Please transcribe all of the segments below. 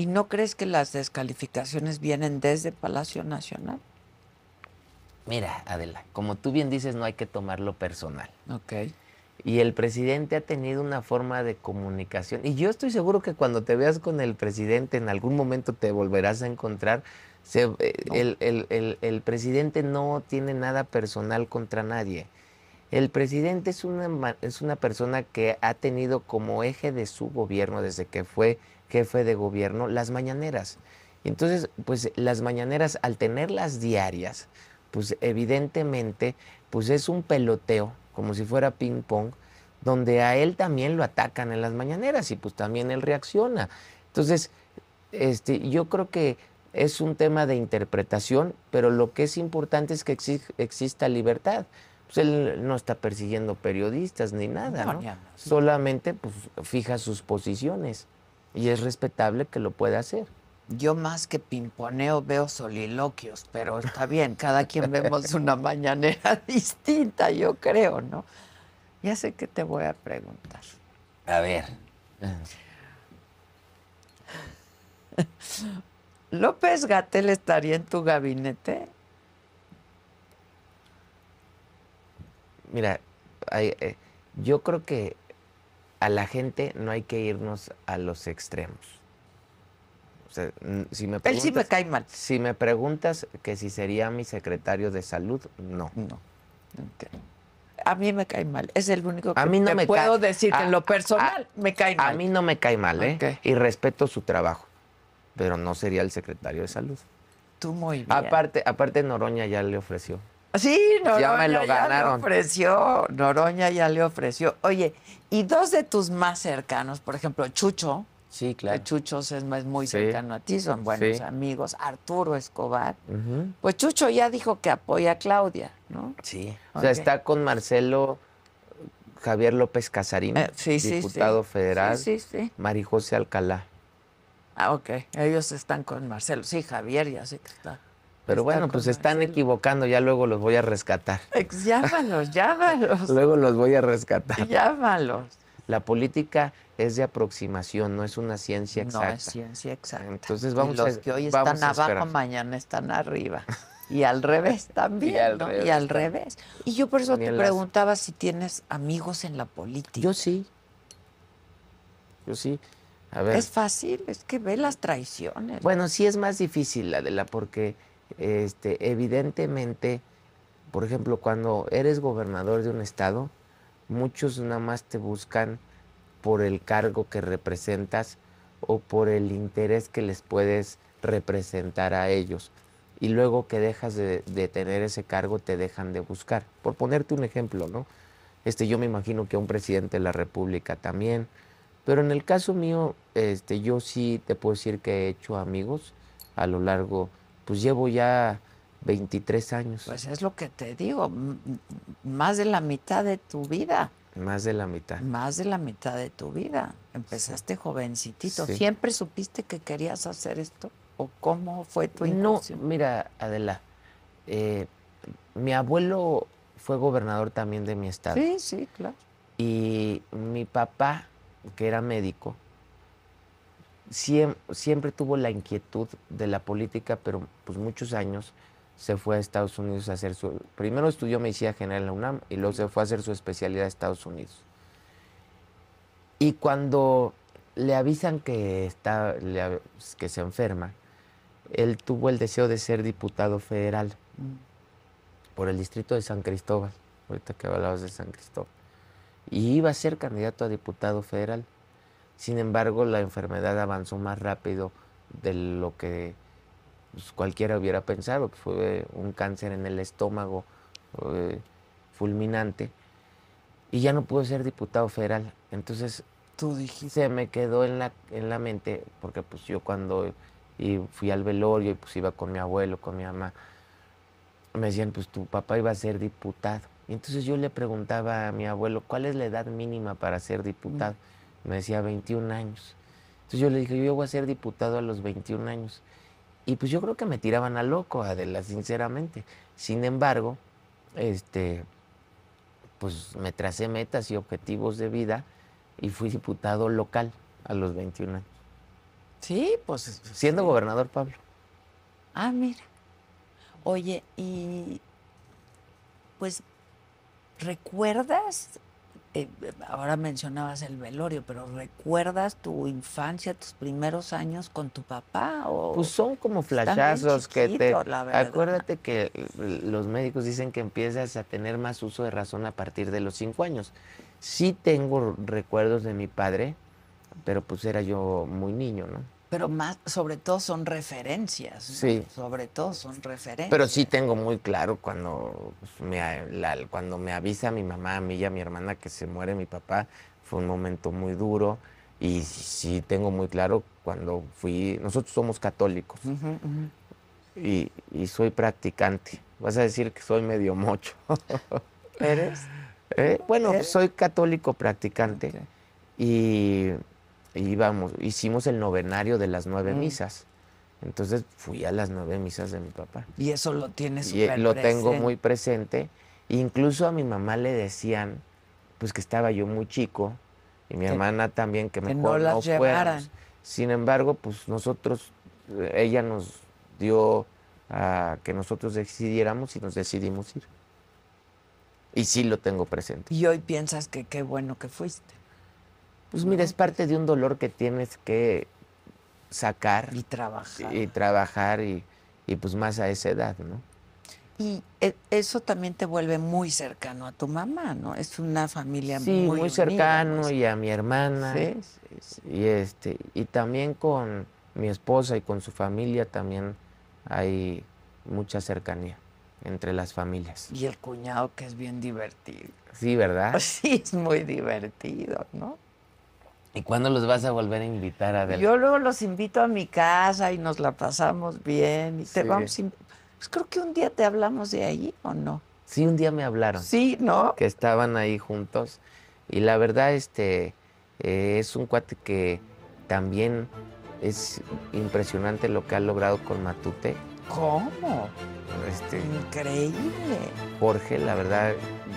¿Y no crees que las descalificaciones vienen desde Palacio Nacional? Mira, Adela, como tú bien dices, no hay que tomarlo personal. Ok. Y el presidente ha tenido una forma de comunicación. Y yo estoy seguro que cuando te veas con el presidente, en algún momento te volverás a encontrar. Eh, el, presidente no tiene nada personal contra nadie. El presidente es una, es una persona que ha tenido como eje de su gobierno, desde que fue jefe de gobierno, las mañaneras. Entonces, pues las mañaneras, al tenerlas diarias, pues evidentemente, pues es un peloteo, como si fuera ping pong, donde a él también lo atacan en las mañaneras y pues también él reacciona. Entonces, este, yo creo que es un tema de interpretación, pero lo que es importante es que exista libertad. Pues, él no está persiguiendo periodistas ni nada, ¿no? Solamente pues, fija sus posiciones y es respetable que lo pueda hacer. Yo más que pimponeo veo soliloquios, pero está bien, cada quien vemos una mañanera distinta, yo creo, ¿no? Ya sé que te voy a preguntar. A ver. ¿López Gatel estaría en tu gabinete? mira, eh, yo creo que a la gente no hay que irnos a los extremos. si me preguntas, Él sí me cae mal. Si me preguntas que si sería mi secretario de salud, no. No, A mí me cae mal. Es el único que puedo decir en lo personal me cae mal. A mí no me cae mal, ¿eh? Y respeto su trabajo, pero no sería el secretario de salud. Tú muy bien. Aparte, aparte Noroña ya le ofreció. Sí, Noroña ya, me lo ganaron. Ya le ofreció, Noroña ya le ofreció. Oye, y dos de tus más cercanos, por ejemplo, Chucho. Sí, claro. Chucho es muy cercano a ti, son buenos amigos. Arturo Escobar. Pues Chucho ya dijo que apoya a Claudia, ¿no? Sí. O sea, está con Marcelo Javier López Casarín, eh, diputado federal. Sí, Alcalá. Ah, ok. Ellos están con Marcelo. Sí, Javier ya sé que está. Pero bueno, pues están equivocando, ya luego los voy a rescatar. Llámalos, llámalos. luego los voy a rescatar. Llámalos. La política es de aproximación, no es una ciencia exacta. No es ciencia exacta. Entonces vamos los que hoy están abajo, mañana están arriba. Y al revés también, ¿no? y al revés. Y yo por eso te preguntaba si tienes amigos en la política. Yo sí. Yo sí. A ver. Es fácil, es que ve las traiciones. Bueno, sí es más difícil la de la porque este, evidentemente, por ejemplo, cuando eres gobernador de un estado, muchos nada más te buscan por el cargo que representas o por el interés que les puedes representar a ellos. Y luego que dejas de, tener ese cargo, te dejan de buscar. Por ponerte un ejemplo, ¿no? Este, yo me imagino que a un presidente de la República también. Pero en el caso mío, este, yo sí te puedo decir que he hecho amigos a lo largo pues llevo ya 23 años. Pues es lo que te digo, más de la mitad de tu vida. Más de la mitad. Más de la mitad de tu vida. Empezaste jovencitito. ¿Siempre supiste que querías hacer esto? ¿O cómo fue tu inicio? No, mira, Adela, eh, mi abuelo fue gobernador también de mi estado. Sí, sí, claro. Y mi papá, que era médico, siempre, tuvo la inquietud de la política, pero pues muchos años se fue a Estados Unidos a hacer su... Primero estudió medicina general en la UNAM y luego se fue a hacer su especialidad a Estados Unidos. Y cuando le avisan que, está, que se enferma, él tuvo el deseo de ser diputado federal mm. por el distrito de San Cristóbal, ahorita que hablabas de San Cristóbal, y iba a ser candidato a diputado federal. Sin embargo, la enfermedad avanzó más rápido de lo que pues, cualquiera hubiera pensado. fue un cáncer en el estómago eh, fulminante y ya no pudo ser diputado federal. Entonces, Tú dijiste. se me quedó en la, en la mente, porque pues yo cuando y fui al velorio y pues iba con mi abuelo, con mi mamá, me decían, pues tu papá iba a ser diputado. Y entonces yo le preguntaba a mi abuelo, ¿cuál es la edad mínima para ser diputado? Me decía 21 años. Entonces yo le dije, yo voy a ser diputado a los 21 años. Y pues yo creo que me tiraban a loco, Adela, sinceramente. Sin embargo, este, pues me tracé metas y objetivos de vida y fui diputado local a los 21 años. Sí, pues. Siendo gobernador Pablo. Ah, mira. Oye, y pues, ¿recuerdas eh, ahora mencionabas el velorio, pero ¿recuerdas tu infancia, tus primeros años con tu papá? O pues son como flashazos que te... Acuérdate que los médicos dicen que empiezas a tener más uso de razón a partir de los cinco años. Sí tengo recuerdos de mi padre, pero pues era yo muy niño, ¿no? Pero más, sobre todo son referencias. Sí. Sobre todo son referencias. Pero sí tengo muy claro cuando me, la, cuando me avisa mi mamá, a mí y a mi hermana que se muere mi papá, fue un momento muy duro. Y sí tengo muy claro cuando fui, nosotros somos católicos Y, y, soy practicante. Vas a decir que soy medio mocho. ¿Eres? ¿Eh? Bueno, soy católico practicante y íbamos, hicimos el novenario de las nueve mm. misas. Entonces fui a las nueve misas de mi papá. Y eso lo tienes y eh, Lo tengo muy presente. Incluso a mi mamá le decían, pues que estaba yo muy chico, y mi hermana también, que mejor que no, las Sin embargo, pues nosotros, eh, ella nos dio a que nosotros decidiéramos y nos decidimos ir. Y sí lo tengo presente. Y hoy piensas que qué bueno que fuiste. Pues mira, es parte de un dolor que tienes que sacar. Y trabajar. Y, trabajar y, y, pues más a esa edad, ¿no? Y e, eso también te vuelve muy cercano a tu mamá, ¿no? Es una familia sí, muy, cercano pues. y a mi hermana. sí, y este y también con mi esposa y con su familia también hay mucha cercanía entre las familias. Y el cuñado que es bien divertido. Sí, ¿verdad? Sí, es muy divertido, ¿no? ¿Y cuándo los vas a volver a invitar, a ver? Yo luego los invito a mi casa y nos la pasamos bien. Y te vamos. Pues creo que un día te hablamos de ahí, ¿o no? Sí, un día me hablaron. Sí, ¿no? Que estaban ahí juntos. Y la verdad, este eh, es un cuate que también es impresionante lo que han logrado con Matute. ¿Cómo? Este, Increíble. Jorge, la verdad,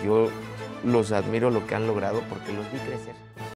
yo los admiro lo que han logrado porque los vi crecer.